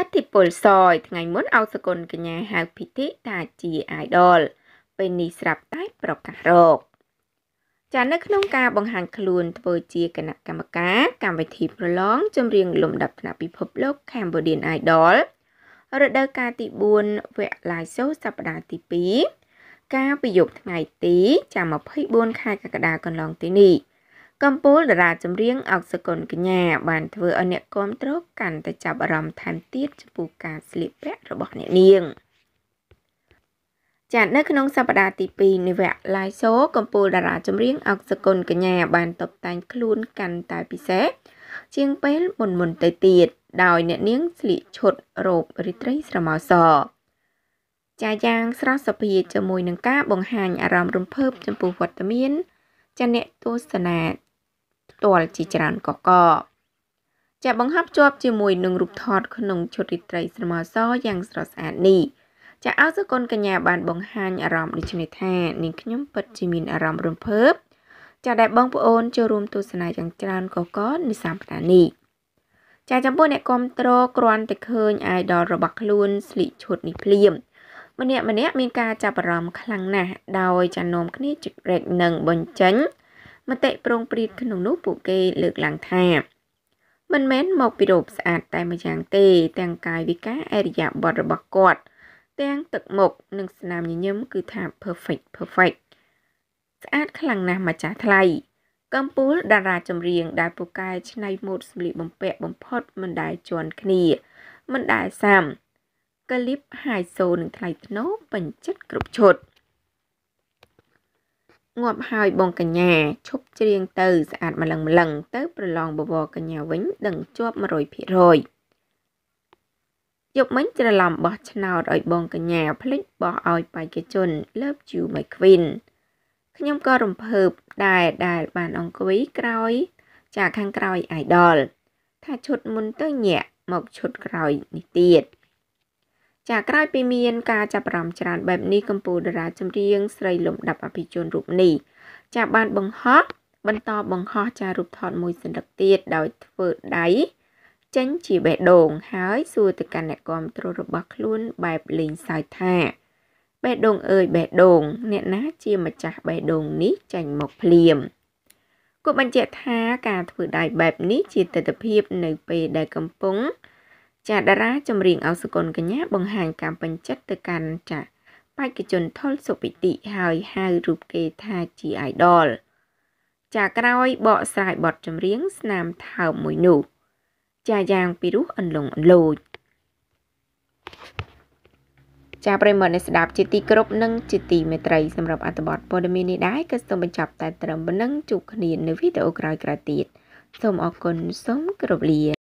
ឥទ្ធិពលសយថ្ងៃមុនអោសគុណកញ្ញាហៅភិតិតាជា idol ពេលនេះស្រាប់តែប្រកាសរកចានៅក្នុងការបង្ហាញខ្លួនធ្វើជាគណៈកម្មការកម្មវិធីប្រឡងចម្រៀងលំដាប់ថ្នាក់ពិភពលោក Cambodian Idol រដូវកាលទី4វគ្គ live show សប្តាហ៍ទី2កាលពីយប់ថ្ងៃទី24ខែកក្កដាកន្លងទៅនេះកំពូលតារាចម្រៀងអុកសកុនកញ្ញាបានធ្វើឲ្យអ្នកគាំទ្រកាន់តែចាប់អារម្មណ៍ថែមទៀតចំពោះការស្លៀកពាក់របស់អ្នកនាងចានៅក្នុងសប្តាហ៍ទី2នាវៈឡាយសូកំពូលតារាចម្រៀងអុកសកុនកញ្ញាបានតបតែងខ្លួនកាន់តែពិសេស ជាងពេលមុនមុនទៅទៀត ដោយអ្នកនាងស្លៀកឈុតរ៉ូបរីត្រីស្រមោសចាយ៉ាងស្រស់សភាជាមួយនឹងការបង្ហាញអារម្មណ៍រំភើបចំពោះវត្តមាន ចាអ្នកទស្សនាផ្ទាល់ជាច្រើនកកចាបង្ហាប់ជាប់ជាមួយនឹងរូបថត ក្នុងឈុតរីត្រីស្រមោសយ៉ាងស្រស់ស្អាតនេះចាអោសកុនកញ្ញាបានបង្ហាញអារម្មណ៍ដូចនេះថានាងខ្ញុំពិតជាមានអារម្មណ៍រំភើបចាដែលបងប្អូនចូលរួមទស្សនាយ៉ាងច្រើនកកនៅសប្តាហ៍នេះចាចំពោះអ្នកគ្រប់គ្រងគ្រាន់តែឃើញ idol របស់ខ្លួនស្លីកឈុតនេះភ្លាមម្នាក់ម្នាក់មានការចាប់អារម្មណ៍ខ្លាំងណាស់ដោយចានោមគ្នាចុចរែកនិងបញ្ចេញមតិប្រងព្រាតក្នុងនោះពួកគេលើកឡើង ថា មិនមែនមកពីរូបស្អាត តែម្យ៉ាងទេទាំងកាយវិការអរិយាបថរបស់គាត់ ទាំងទឹកមុខនិងស្នាមញញឹមគឺថា perfect perfect ស្អាតខ្លាំងណាស់ម្ចាស់ថ្លៃកំពូលតារាចម្រៀងដែលពូកែឆ្នៃម៉ូដសម្លៀកបំពាក់បំផុតមិនដែលជន់គ្នាមិនដែលសាមកលីបហាយសូនឹងថ្លៃធ្នូពេញចិត្តគ្រប់ឈុតងាប់ហើយបងកញ្ញាឈប់ច្រៀងទៅស្អាតម្លឹងម្លឹងទៅប្រឡងបវរកញ្ញាវិញដឹងជាប់100%យប់មិញច្រឡំបោះឆ្នោតឲ្យបងកញ្ញា ភ្លេចបោះឲ្យបេក្ខជន Love You My Queen ខ្ញុំក៏រំភើបដែរដែលបានអង្គុយក្រោយចាខាងក្រោយ Idol ថាឈុតមុនទៅញាក់មកឈុតក្រោយនេះទៀត។ចាក្រោយពីមានការចាប់អារម្មណ៍ច្រើនបែបនេះកម្ពុជាតារាចម្រៀងស្រីលំដាប់អភិជនរូបនេះចាបានបង្ហោះបន្តបង្ហោះចារូបថតមួយសន្លឹកទៀតដោយធ្វើដៃចេញជាបេះដូង ហើយសួរទៅកាន់អ្នកគ្រប់គ្រងរបស់ខ្លួនបែបលេងសើចថាបេះដូងអើយបេះដូង អ្នកណា ជាម្ចាស់បេះដូងនេះចាញ់មកភ្លាមគាត់បញ្ជាក់ថាការធ្វើដៃបែបនេះជាទស្សនវិជ្ជានៅពេលដែលកំពុងចាតារាចម្រៀងអសគុណកញ្ញាបង្ហាញការពេញចិត្តទៅកាន់ចាបេក្ខជនថុលសុពិតិហើយហៅរូបគេថាជា idol ចាក្រោយបកស្រាយបទចម្រៀង ស្នាមថើបមួយនោះ ចាយ៉ាងពីរោះអន្លង់អន្លូចចាប្រិមត្តអ្នកស្ដាប់ជាទីគោរពនិង ជាទីមេត្រីសម្រាប់អត្ថបទព័ត៌មាននេះដែរក៏សូមបញ្ចប់តែត្រឹមប៉ុណ្ណឹងជួបគ្នានៅវីដេអូក្រោយៗទៀតសូមអរគុណសូមគោរពលា